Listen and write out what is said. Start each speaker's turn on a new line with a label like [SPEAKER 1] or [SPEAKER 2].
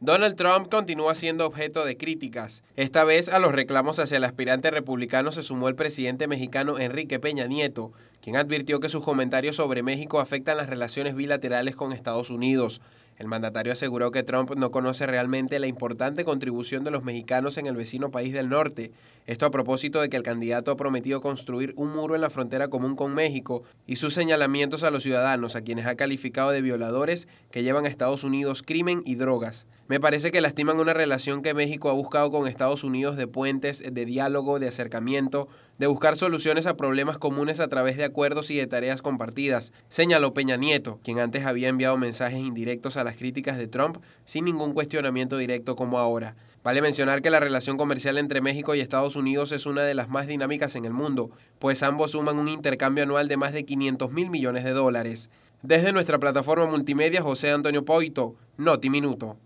[SPEAKER 1] Donald Trump continúa siendo objeto de críticas. Esta vez a los reclamos hacia el aspirante republicano se sumó el presidente mexicano Enrique Peña Nieto, quien advirtió que sus comentarios sobre México afectan las relaciones bilaterales con Estados Unidos. El mandatario aseguró que Trump no conoce realmente la importante contribución de los mexicanos en el vecino país del norte, esto a propósito de que el candidato ha prometido construir un muro en la frontera común con México y sus señalamientos a los ciudadanos, a quienes ha calificado de violadores que llevan a Estados Unidos crimen y drogas. Me parece que lastiman una relación que México ha buscado con Estados Unidos de puentes, de diálogo, de acercamiento, de buscar soluciones a problemas comunes a través de acuerdos y de tareas compartidas, señaló Peña Nieto, quien antes había enviado mensajes indirectos a las críticas de Trump sin ningún cuestionamiento directo como ahora. Vale mencionar que la relación comercial entre México y Estados Unidos es una de las más dinámicas en el mundo, pues ambos suman un intercambio anual de más de 500 mil millones de dólares. Desde nuestra plataforma multimedia, José Antonio Poito, Noti Minuto.